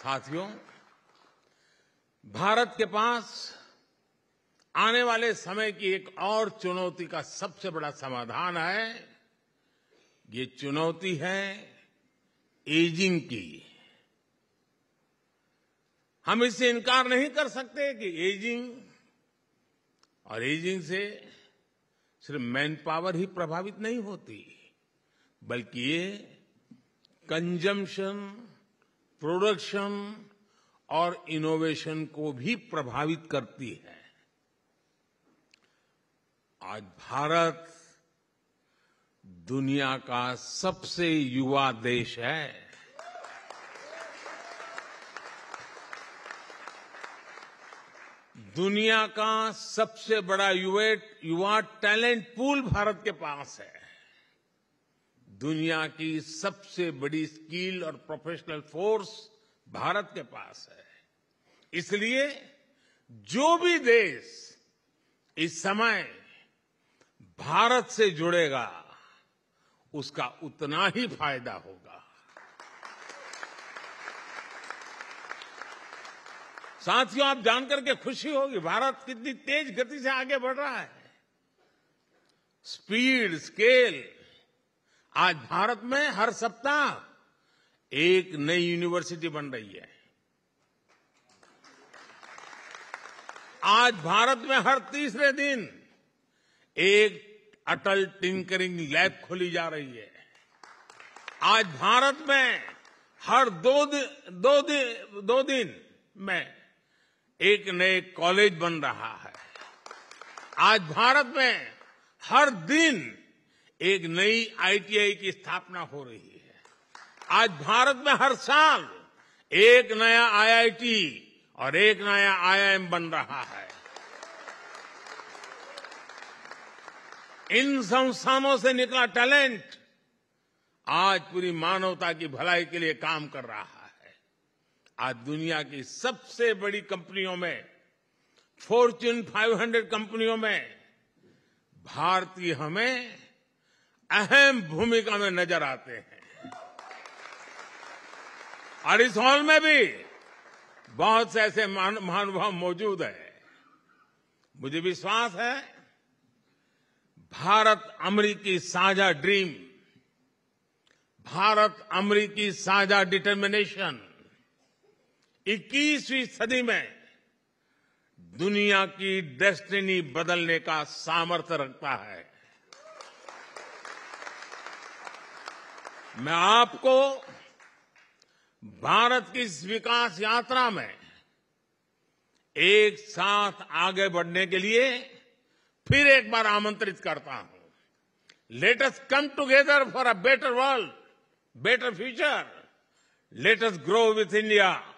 साथियों भारत के पास आने वाले समय की एक और चुनौती का सबसे बड़ा समाधान है ये चुनौती है एजिंग की हम इससे इनकार नहीं कर सकते कि एजिंग और एजिंग से सिर्फ मैन पावर ही प्रभावित नहीं होती बल्कि ये कंजम्पशन प्रोडक्शन और इनोवेशन को भी प्रभावित करती है आज भारत दुनिया का सबसे युवा देश है दुनिया का सबसे बड़ा युवा टैलेंट पूल भारत के पास है दुनिया की सबसे बड़ी स्किल और प्रोफेशनल फोर्स भारत के पास है इसलिए जो भी देश इस समय भारत से जुड़ेगा उसका उतना ही फायदा होगा साथियों आप जानकर के खुशी होगी भारत कितनी तेज गति से आगे बढ़ रहा है स्पीड स्केल आज भारत में हर सप्ताह एक नई यूनिवर्सिटी बन रही है आज भारत में हर तीसरे दिन एक अटल टिंकरिंग लैब खोली जा रही है आज भारत में हर दो दिन दो दि, दो दिन में एक नए कॉलेज बन रहा है आज भारत में हर दिन एक नई आईटीआई की स्थापना हो रही है आज भारत में हर साल एक नया आईआईटी और एक नया आईआईएम बन रहा है इन संस्थानों से निकला टैलेंट आज पूरी मानवता की भलाई के लिए काम कर रहा है आज दुनिया की सबसे बड़ी कंपनियों में फॉर्च्यून 500 कंपनियों में भारतीय हमें अहम भूमिका में नजर आते हैं और इस हॉल में भी बहुत से ऐसे महानुभाव मौजूद हैं मुझे विश्वास है भारत अमरीकी साझा ड्रीम भारत अमरीकी साझा डिटर्मिनेशन 21वीं सदी में दुनिया की डेस्टिनी बदलने का सामर्थ्य रखता है मैं आपको भारत की इस विकास यात्रा में एक साथ आगे बढ़ने के लिए फिर एक बार आमंत्रित करता हूं let us come together for a better world better future let us grow with India